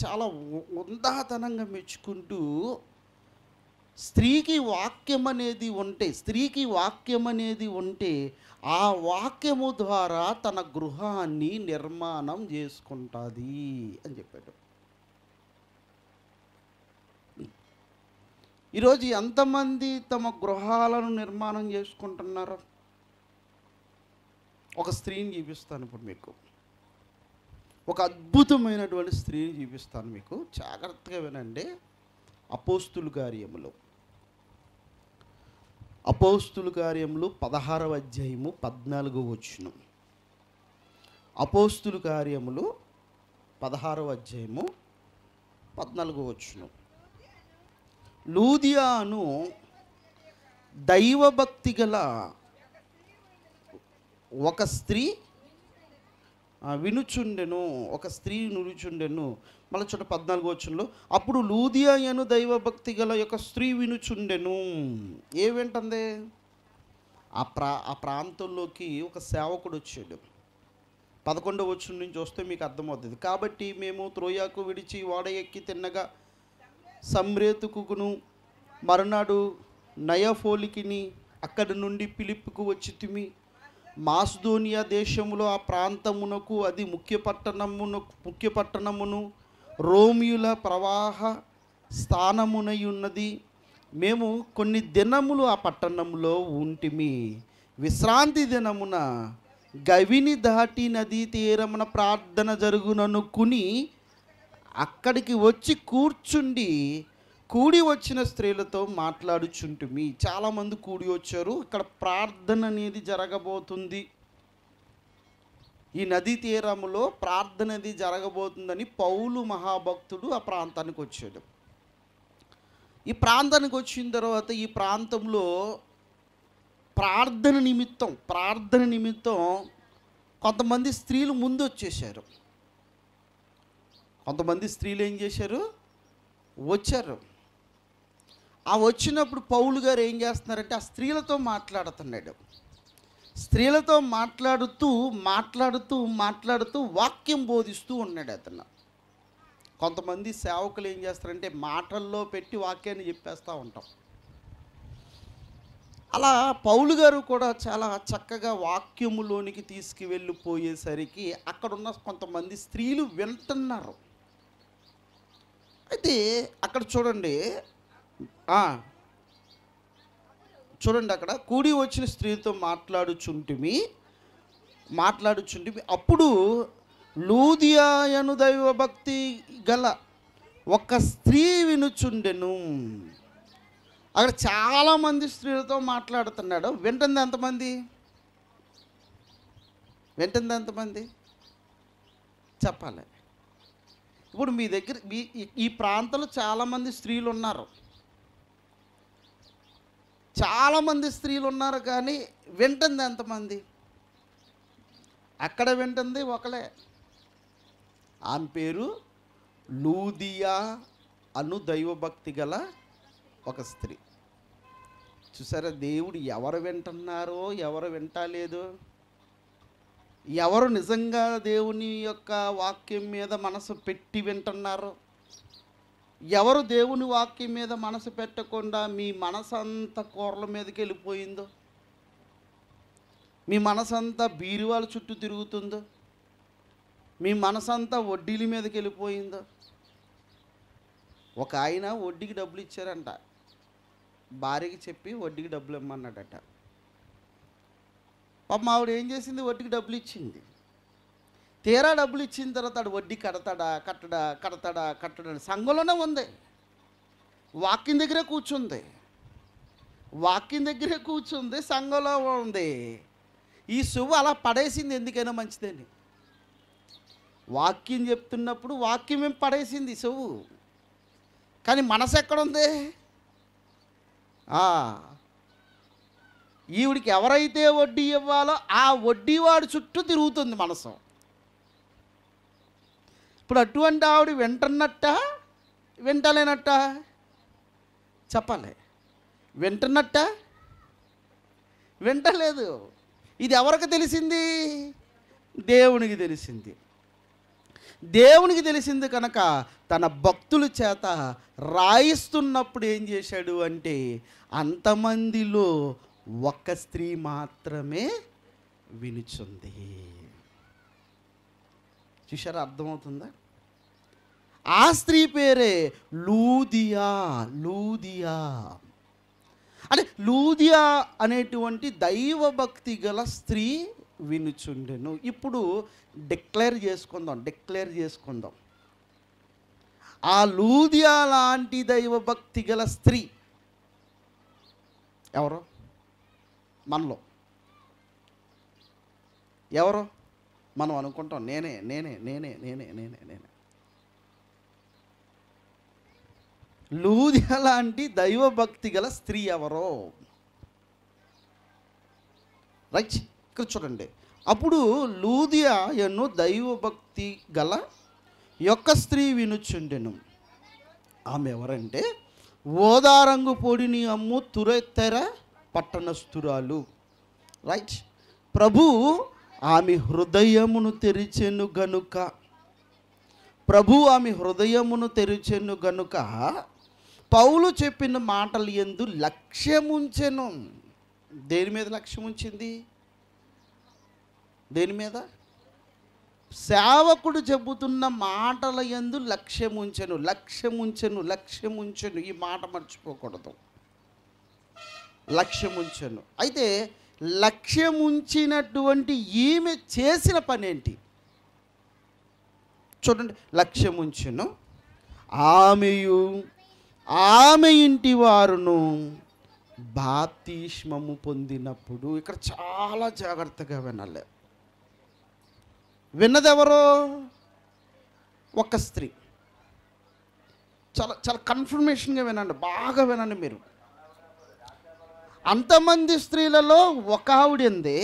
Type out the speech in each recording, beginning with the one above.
చాలా ఉందాతనంగా మెచ్చుకుంటూ స్త్రీకి వాక్యం అనేది ఉంటే స్త్రీకి వాక్యం అనేది ఉంటే ఆ వాక్యము ద్వారా తన గృహాన్ని నిర్మాణం చేసుకుంటుంది అని చెప్పాడు ఈరోజు ఎంతమంది తమ గృహాలను నిర్మాణం చేసుకుంటున్నారు ఒక స్త్రీని చూపిస్తాను ఇప్పుడు మీకు ఒక అద్భుతమైనటువంటి స్త్రీని చూపిస్తాను మీకు జాగ్రత్తగా వినండి అపోస్తులు కార్యములు అపోస్తులు కార్యములు పదహారవ అధ్యాయము పద్నాలుగు వచ్చును అపోస్తులు కార్యములు పదహారవ అధ్యాయము పద్నాలుగు వచ్చును లూదియాను దైవభక్తి గల ఒక స్త్రీ వినుచుండెను ఒక స్త్రీ నులుచుండెను మళ్ళీ చోట పద్నాలుగు వచ్చంలో అప్పుడు లూదియాయను దైవభక్తి గల యొక్క స్త్రీ వినుచుండెను ఏవేంటందే ఆ ప్రా ఆ ప్రాంతంలోకి ఒక సేవకుడు వచ్చాడు పదకొండవ వచ్చిన నుంచి వస్తే మీకు అర్థమవుతుంది కాబట్టి మేము త్రోయాకు విడిచి వాడ ఎక్కి తిన్నగా సమ్రేతుకును మరునాడు నయఫోలికిని అక్కడి నుండి పిలిప్కు వచ్చి తిమి మాస్దోనియా దేశములో ఆ ప్రాంతమునకు అది ముఖ్య పట్టణమును ముఖ్య పట్టణమును రోమియుల ప్రవాహ స్థానమునై ఉన్నది మేము కొన్ని దినములు ఆ పట్టణంలో ఉంటిమి విశ్రాంతి దినమున గవిని దాటి నదీ తీరమున ప్రార్థన జరుగుననుకుని అక్కడికి వచ్చి కూర్చుండి కూడి వచ్చిన స్త్రీలతో మాట్లాడుచుంటుమి చాలామంది కూడి వచ్చారు ఇక్కడ ప్రార్థన అనేది జరగబోతుంది ఈ నదీ తీరములో ప్రార్థన అది జరగబోతుందని పౌలు మహాభక్తుడు ఆ ప్రాంతానికి వచ్చాడు ఈ ప్రాంతానికి వచ్చిన తర్వాత ఈ ప్రాంతంలో ప్రార్థన నిమిత్తం ప్రార్థన నిమిత్తం కొంతమంది స్త్రీలు ముందు వచ్చేసారు కొంతమంది స్త్రీలు ఏం చేశారు వచ్చారు ఆ వచ్చినప్పుడు పౌలు గారు ఏం చేస్తున్నారంటే ఆ స్త్రీలతో మాట్లాడుతున్నాడు స్త్రీలతో మాట్లాడుతూ మాట్లాడుతూ మాట్లాడుతూ వాక్యం బోధిస్తూ ఉన్నాడు అతను కొంతమంది సేవకులు ఏం చేస్తారంటే మాటల్లో పెట్టి వాక్యాన్ని చెప్పేస్తూ ఉంటాం అలా పౌలు గారు కూడా చాలా చక్కగా వాక్యములోనికి తీసుకువెళ్ళిపోయేసరికి అక్కడున్న కొంతమంది స్త్రీలు వింటున్నారు అయితే అక్కడ చూడండి చూడండి అక్కడ కూడి వచ్చిన స్త్రీతో మాట్లాడుచుంటిమి మాట్లాడుచుంటిమి అప్పుడు లూదియాయను దైవభక్తి గల ఒక స్త్రీ వినుచుండెను అక్కడ చాలామంది స్త్రీలతో మాట్లాడుతున్నాడు వింటుంది ఎంతమంది వింటుంది ఎంతమంది చెప్పాలి ఇప్పుడు మీ దగ్గర మీ ఈ ప్రాంతంలో చాలామంది స్త్రీలు ఉన్నారు చాలామంది స్త్రీలు ఉన్నారు కానీ వింటుంది ఎంతమంది అక్కడ వింటుంది ఒకలే ఆమె పేరు లూదియా అను దైవభక్తి గల ఒక స్త్రీ చూసారా దేవుడు ఎవరు వింటున్నారో ఎవరు వింటలేదు ఎవరు నిజంగా దేవుని యొక్క వాక్యం మీద మనసు పెట్టి వింటున్నారో ఎవరు దేవుని వాక్యం మీద మనసు పెట్టకుండా మీ మనసంతా కూరల మీదకి వెళ్ళిపోయిందో మీ మనసంతా బీరువాల చుట్టూ తిరుగుతుందో మీ మనసంతా వడ్డీల మీదకి వెళ్ళిపోయిందో ఒక ఆయన వడ్డీకి డబ్బులు ఇచ్చారంట భార్యకి చెప్పి వడ్డీకి డబ్బులు ఇమ్మన్నాడట పాప మావిడ ఏం చేసింది వడ్డీకి డబ్బులు ఇచ్చింది తీరా డబ్బులు ఇచ్చిన తర్వాత వాడు వడ్డీ కడతాడా కట్టడా కడతాడా కట్టడా సంఘంలోనే ఉంది వాక్యం దగ్గరే కూర్చుంది వాక్యం దగ్గరే కూర్చుంది సంఘంలో ఉంది ఈ సువ్వు అలా పడేసింది ఎందుకైనా మంచిదండి వాక్యం చెప్తున్నప్పుడు వాక్యం ఏం పడేసింది సువ్వు కానీ మనసు ఎక్కడుంది ఈవిడికి ఎవరైతే వడ్డీ ఇవ్వాలో ఆ వడ్డీ వాడి చుట్టూ తిరుగుతుంది మనసు ఇప్పుడు అటువంటి ఆవిడ వింటున్నట్ట వింటలేనట్ట చెప్పాలి వింటున్నట్ట వింటలేదు ఇది ఎవరికి తెలిసింది దేవునికి తెలిసింది దేవునికి తెలిసింది కనుక తన భక్తుల చేత రాయిస్తున్నప్పుడు ఏం చేశాడు అంటే అంతమందిలో ఒక్క స్త్రీ మాత్రమే వినుచుంది చూసారా అర్థమవుతుందా ఆ స్త్రీ పేరే లూదియా లూదియా అంటే లూదియా అనేటువంటి దైవభక్తి గల స్త్రీ వినుచుండెను ఇప్పుడు డిక్లేర్ చేసుకుందాం డిక్లేర్ చేసుకుందాం ఆ లూదియా లాంటి దైవభక్తి గల స్త్రీ ఎవరు మనలో ఎవరు మనం అనుకుంటాం నేనే నేనే నేనే నేనే నేనే నేనే లూదియా లాంటి దైవభక్తి గల స్త్రీ ఎవరో రైట్ ఇక్కడ చూడండి అప్పుడు లూదియా ఎన్ను దైవభక్తి గల యొక్క స్త్రీ వినుచుండెను ఆమె ఎవరంటే ఓదారంగు పొడిని అమ్ము తురెత్తెర పట్టణస్థురాలు రైట్ ప్రభు ఆమె హృదయమును తెరిచెను గనుక ప్రభు ఆమె హృదయమును తెరిచెను గనుక పౌలు చెప్పిన మాటలు ఎందు లక్ష్యముంచెను దేని మీద లక్ష్యం ఉంచింది దేని మీద సేవకుడు చెబుతున్న మాటల ఎందు లక్ష్యముంచెను లక్ష్యముంచెను లక్ష్యముంచెను ఈ మాట మర్చిపోకూడదు లక్ష్యముంచెను అయితే లక్ష్యముంచినటువంటి ఈమె చేసిన పనేంటి చూడండి లక్ష్యముంచెను ఆమెయు ఆమె ఇంటి వారును బాప్తిష్మము పొందినప్పుడు ఇక్కడ చాలా జాగ్రత్తగా వినాలి విన్నదెవరో ఒక స్త్రీ చాలా చాలా కన్ఫర్మేషన్గా వినండి బాగా వినండి మీరు అంతమంది స్త్రీలలో ఒక ఆవిడ ఉంది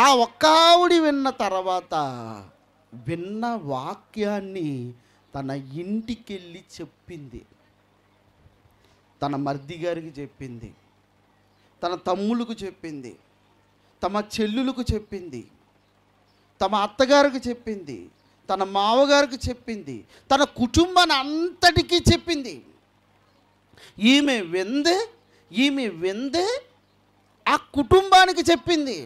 ఆ ఒక్క ఆవిడి విన్న తర్వాత విన్న వాక్యాన్ని తన ఇంటికి వెళ్ళి చెప్పింది తన మర్ది గారికి చెప్పింది తన తమ్ములకు చెప్పింది తమ చెల్లులకు చెప్పింది తమ అత్తగారికి చెప్పింది తన మావగారికి చెప్పింది తన కుటుంబాన్ని అంతటికీ చెప్పింది ఈమె వెందే ఈమె వెందే ఆ కుటుంబానికి చెప్పింది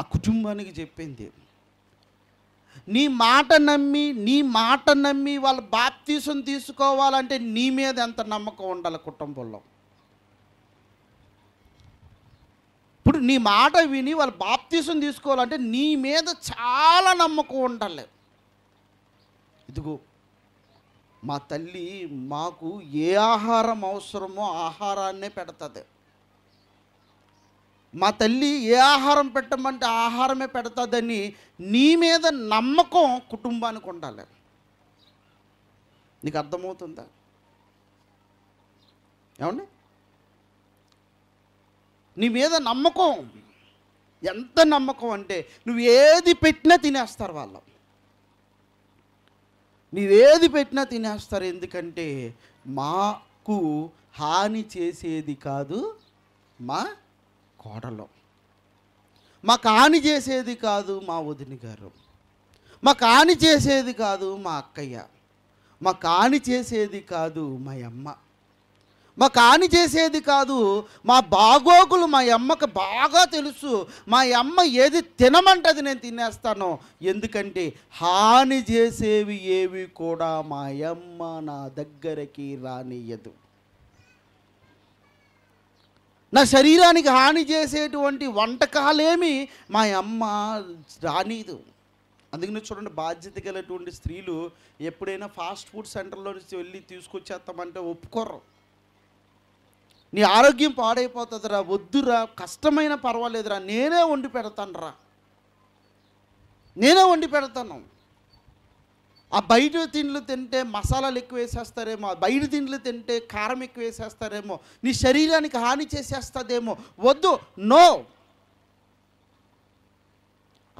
ఆ కుటుంబానికి చెప్పింది నీ మాట నమ్మి నీ మాట నమ్మి వాళ్ళ బాప్తీసం తీసుకోవాలంటే నీ మీద ఎంత నమ్మకం ఉండాలి కుటుంబంలో ఇప్పుడు నీ మాట విని వాళ్ళు బాప్తీసం తీసుకోవాలంటే నీ మీద చాలా నమ్మకం ఉండాలి ఇదిగో మా తల్లి మాకు ఏ ఆహారం అవసరమో ఆహారాన్నే పెడతాది మా తల్లి ఏ ఆహారం పెట్టమంటే ఆహారమే పెడతాదని నీ మీద నమ్మకం కుటుంబానికి ఉండాలి నీకు అర్థమవుతుందా ఏమండి నీ మీద నమ్మకం ఎంత నమ్మకం అంటే నువ్వు ఏది పెట్టినా తినేస్తారు వాళ్ళు నీవేది పెట్టినా తినేస్తారు ఎందుకంటే మాకు హాని చేసేది కాదు మా కోడలో మాకు హాని చేసేది కాదు మా వదిన గారు మాకు హాని చేసేది కాదు మా అక్కయ్య మా కాని చేసేది కాదు మా అమ్మ మా కాని చేసేది కాదు మా బాగోగులు మా అమ్మకు బాగా తెలుసు మా అమ్మ ఏది తినమంటది నేను తినేస్తాను ఎందుకంటే హాని చేసేవి ఏవి కూడా మా అమ్మ నా దగ్గరికి రానియదు నా శరీరానికి హాని చేసేటువంటి వంటకాలేమి మా అమ్మ రానీదు అందుకని చూడండి బాధ్యత గలటువంటి స్త్రీలు ఎప్పుడైనా ఫాస్ట్ ఫుడ్ సెంటర్లో నుంచి వెళ్ళి తీసుకొచ్చేస్తామంటే ఒప్పుకోరు నీ ఆరోగ్యం పాడైపోతుందిరా వద్దురా కష్టమైన పర్వాలేదురా నేనే వండి పెడతాను రా నేనే వండి పెడతాను ఆ బయట తిండ్లు తింటే మసాలాలు ఎక్కువ వేసేస్తారేమో బయట తిండ్లు తింటే కారం ఎక్కువ వేసేస్తారేమో నీ శరీరానికి హాని చేసేస్తుందేమో వద్దు నో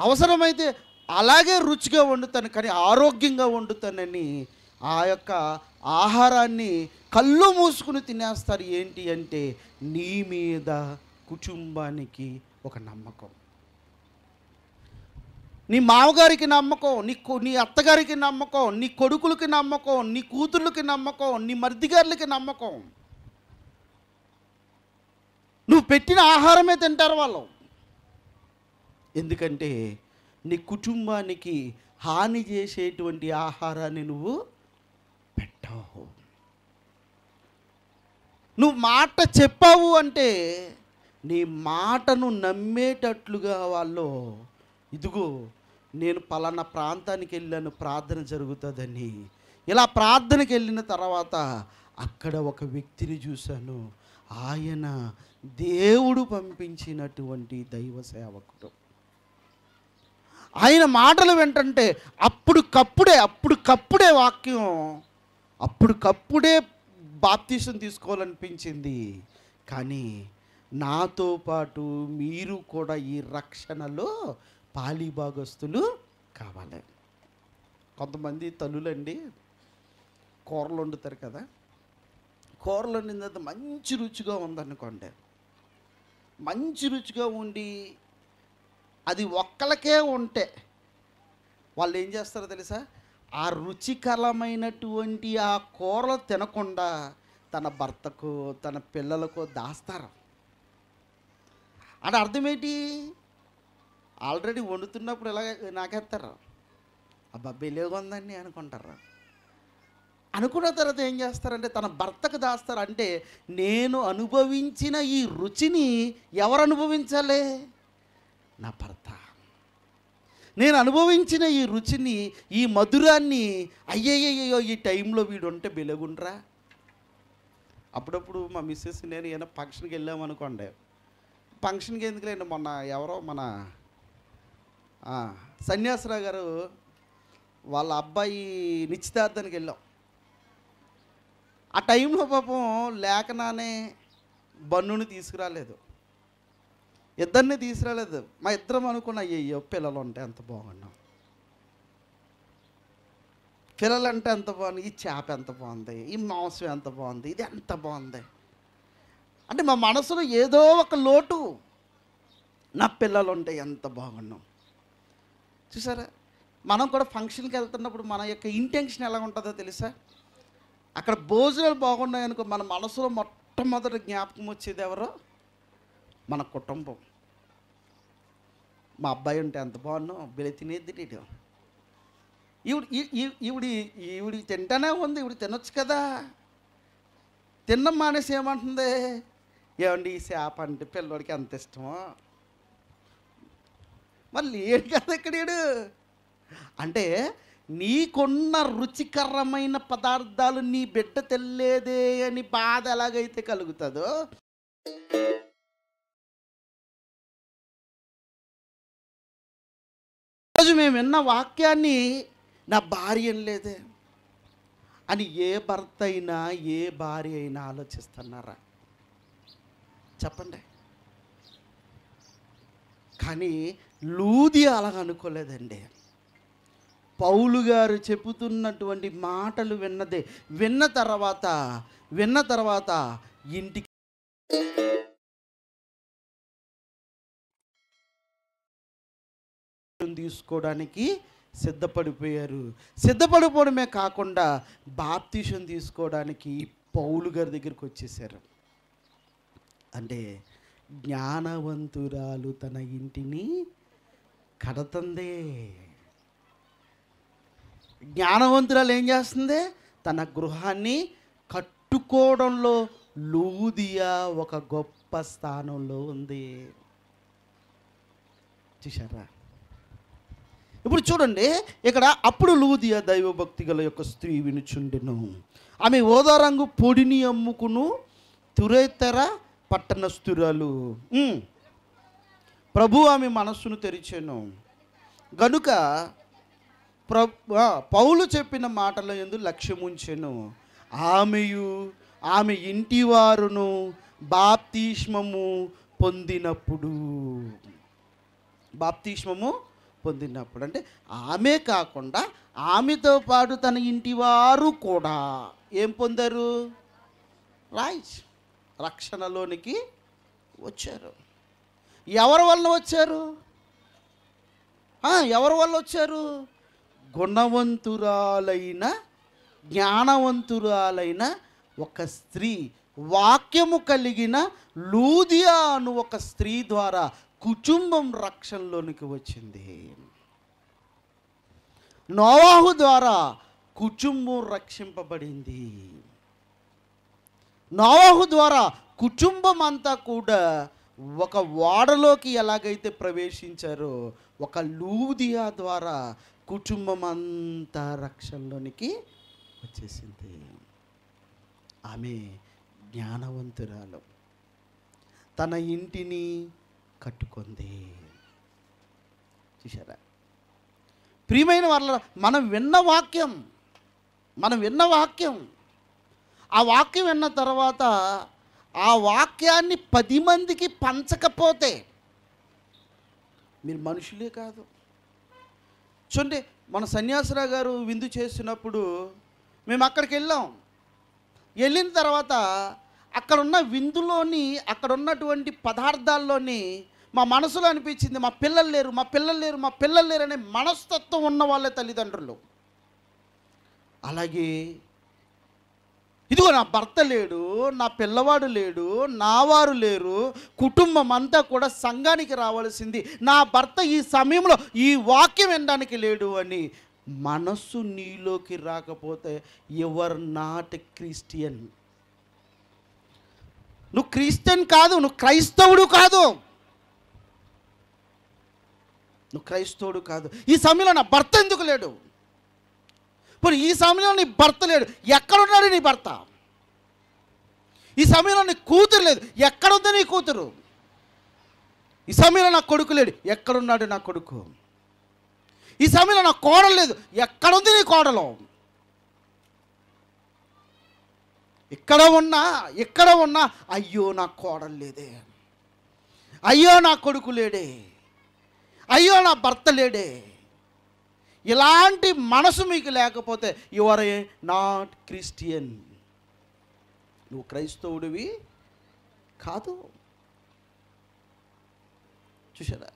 అవసరమైతే అలాగే రుచిగా వండుతాను కానీ ఆరోగ్యంగా వండుతానని ఆ యొక్క ఆహారాన్ని కళ్ళు మూసుకుని తినేస్తారు ఏంటి అంటే నీ మీద కుటుంబానికి ఒక నమ్మకం నీ మామగారికి నమ్మకం నీ నీ అత్తగారికి నమ్మకం నీ కొడుకులకి నమ్మకం నీ కూతుర్లకి నమ్మకం నీ మర్దిగారులకి నమ్మకం నువ్వు పెట్టిన ఆహారమే తింటారు వాళ్ళు ఎందుకంటే నీ కుటుంబానికి హాని చేసేటువంటి ఆహారాన్ని నువ్వు పెట్టావు నువ్వు మాట చెప్పావు అంటే నీ మాటను నమ్మేటట్లుగా వాళ్ళు ఇదిగో నేను పలానా ప్రాంతానికి వెళ్ళాను ప్రార్థన జరుగుతుందని ఇలా ప్రార్థనకి వెళ్ళిన తర్వాత అక్కడ ఒక వ్యక్తిని చూశాను ఆయన దేవుడు పంపించినటువంటి దైవ సేవకుడు ఆయన మాటలు వెంటంటే అప్పుడు కప్పుడే అప్పుడు కప్పుడే వాక్యం అప్పుడు కప్పుడే బాప్తీసం తీసుకోవాలనిపించింది కానీ నాతో పాటు మీరు కూడా ఈ రక్షణలో భాగస్తులు కావాలి కొంతమంది తల్లులండి కూరలు వండుతారు కదా కూరలు వండిన తర్వాత మంచి రుచిగా ఉందనుకోండి మంచి రుచిగా ఉండి అది ఒక్కలకే ఉంటే వాళ్ళు ఏం చేస్తారో తెలుసా ఆ రుచికరమైనటువంటి ఆ కూరలు తినకుండా తన భర్తకు తన పిల్లలకు దాస్తారు అంటే అర్థమేంటి ఆల్రెడీ వండుతున్నప్పుడు ఇలాగ నాకేస్తారు అబ్బా లేవు ఉందండి అనుకుంటారు అనుకున్న తర్వాత ఏం చేస్తారంటే తన భర్తకు దాస్తారు అంటే నేను అనుభవించిన ఈ రుచిని ఎవరు అనుభవించాలి నా భర్త నేను అనుభవించిన ఈ రుచిని ఈ మధురాన్ని అయ్యయ్యో ఈ టైంలో వీడు ఉంటే బెలగుండ్రా అప్పుడప్పుడు మా మిస్సెస్ నేను ఏదైనా ఫంక్షన్కి వెళ్ళామనుకోండి ఫంక్షన్కి ఎందుకులేండి మొన్న ఎవరో మన సన్యాసరావు గారు వాళ్ళ అబ్బాయి నిశ్చితార్థానికి వెళ్ళాం ఆ టైంలో పాపం లేఖనానే బన్నుని తీసుకురాలేదు ఇద్దరిని తీసుకురాలేదు మా ఇద్దరం అనుకున్న అయ్యో పిల్లలు ఉంటే ఎంత బాగున్నాం పిల్లలు అంటే ఎంత బాగుంది ఈ చేప ఎంత బాగుంది ఈ మాంసం ఎంత బాగుంది ఇది ఎంత బాగుంది అంటే మా మనసులో ఏదో ఒక లోటు నా పిల్లలు ఉంటే ఎంత బాగున్నాం చూసారా మనం కూడా ఫంక్షన్కి వెళ్తున్నప్పుడు మన యొక్క ఇంటెన్షన్ ఎలా ఉంటుందో తెలుసా అక్కడ భోజనాలు బాగున్నాయనుకో మన మనసులో మొట్టమొదటి జ్ఞాపకం వచ్చేది ఎవరో మన కుటుంబం మా అబ్బాయి ఉంటే ఎంత బాగున్నావు బిలి తినేది తినేయడం ఈవిడ ఈవిడి ఈవిడి తింటానే ఉంది ఈవిడ తినొచ్చు కదా తిన్న మానేసి ఏమంటుంది ఏమండి ఈ చేప అంటే పిల్లోడికి అంత ఇష్టమో మరి లేడు కదా ఇక్కడ అంటే నీకున్న రుచికరమైన పదార్థాలు నీ బిడ్డ తెల్లేదే అని బాధ ఎలాగైతే కలుగుతుందో రోజు మేము విన్న వాక్యాన్ని నా భార్య లేదే అని ఏ భర్త అయినా ఏ భార్య అయినా ఆలోచిస్తున్నారా చెప్పండి కానీ లూది అలాగనుకోలేదండి అనుకోలేదండి పౌలు గారు చెబుతున్నటువంటి మాటలు విన్నదే విన్న తర్వాత విన్న తర్వాత ఇంటికి తీసుకోవడానికి సిద్ధపడిపోయారు సిద్ధపడిపోవడమే కాకుండా బాప్తీషం తీసుకోవడానికి పౌలు గారి దగ్గరికి వచ్చేసారు అంటే జ్ఞానవంతురాలు తన ఇంటిని కడుతుంది జ్ఞానవంతురాలు ఏం చేస్తుంది తన గృహాన్ని కట్టుకోవడంలో లూదియా ఒక గొప్ప స్థానంలో ఉంది చూసారా ఇప్పుడు చూడండి ఇక్కడ అప్పుడు లూదియా దైవభక్తి గల యొక్క స్త్రీ వినుచుండెను ఆమె ఓదారంగు పొడిని అమ్ముకును తురేతర పట్టణస్థురాలు ప్రభు ఆమె మనస్సును తెరిచాను గనుక ప్ర పౌలు చెప్పిన మాటల ఎందు లక్ష్యముంచెను ఆమెయు ఆమె ఇంటి వారును బాప్తీష్మము పొందినప్పుడు బాప్తీష్మము పొందినప్పుడు అంటే ఆమె కాకుండా ఆమెతో పాటు తన ఇంటి వారు కూడా ఏం పొందారు రాయిచ్ రక్షణలోనికి వచ్చారు ఎవరి వలన వచ్చారు ఎవరి వల్ల వచ్చారు గుణవంతురాలైన జ్ఞానవంతురాలైన ఒక స్త్రీ వాక్యము కలిగిన లూదియా అను ఒక స్త్రీ ద్వారా కుటుంబం రక్షణలోనికి వచ్చింది నోవాహు ద్వారా కుటుంబం రక్షింపబడింది నోవాహు ద్వారా కుటుంబం అంతా కూడా ఒక ఓడలోకి ఎలాగైతే ప్రవేశించారో ఒక లూదియా ద్వారా కుటుంబం అంతా రక్షణలోనికి వచ్చేసింది ఆమె జ్ఞానవంతురాలు తన ఇంటిని కట్టుకుంది చూసారా ప్రియమైన వాళ్ళ మనం విన్న వాక్యం మనం విన్న వాక్యం ఆ వాక్యం విన్న తర్వాత ఆ వాక్యాన్ని పది మందికి పంచకపోతే మీరు మనుషులే కాదు చూడండి మన సన్యాసరావు గారు విందు చేసినప్పుడు మేము అక్కడికి వెళ్ళాం వెళ్ళిన తర్వాత అక్కడున్న విందులోని అక్కడున్నటువంటి పదార్థాల్లోని మా మనసులో అనిపించింది మా పిల్లలు లేరు మా పిల్లలు లేరు మా పిల్లలు లేరు అనే మనస్తత్వం ఉన్న వాళ్ళే తల్లిదండ్రులు అలాగే ఇదిగో నా భర్త లేడు నా పిల్లవాడు లేడు నా వారు లేరు కుటుంబం అంతా కూడా సంఘానికి రావాల్సింది నా భర్త ఈ సమయంలో ఈ వాక్యం వినడానికి లేడు అని మనస్సు నీలోకి రాకపోతే ఎవర్ నాట్ క్రిస్టియన్ నువ్వు క్రిస్టియన్ కాదు నువ్వు క్రైస్తవుడు కాదు నువ్వు క్రైస్తవుడు కాదు ఈ సమయంలో నా భర్త ఎందుకు లేడు ఇప్పుడు ఈ సమయంలో నీ భర్త లేడు ఎక్కడున్నాడు నీ భర్త ఈ సమయంలో నీ కూతురు లేదు ఎక్కడుంది నీ కూతురు ఈ సమయంలో నా కొడుకు లేడు ఎక్కడున్నాడు నా కొడుకు ఈ సమయంలో నా కోడలు లేదు ఎక్కడుంది నీ కోడలు ఇక్కడ ఉన్నా ఇక్కడ ఉన్నా అయ్యో నా కోడలు లేదే అయ్యో నా కొడుకు లేడే అయ్యో నా భర్త లేడే ఇలాంటి మనసు మీకు లేకపోతే you are a not Christian నువ్వు క్రైస్తవుడివి కాదు చూసారా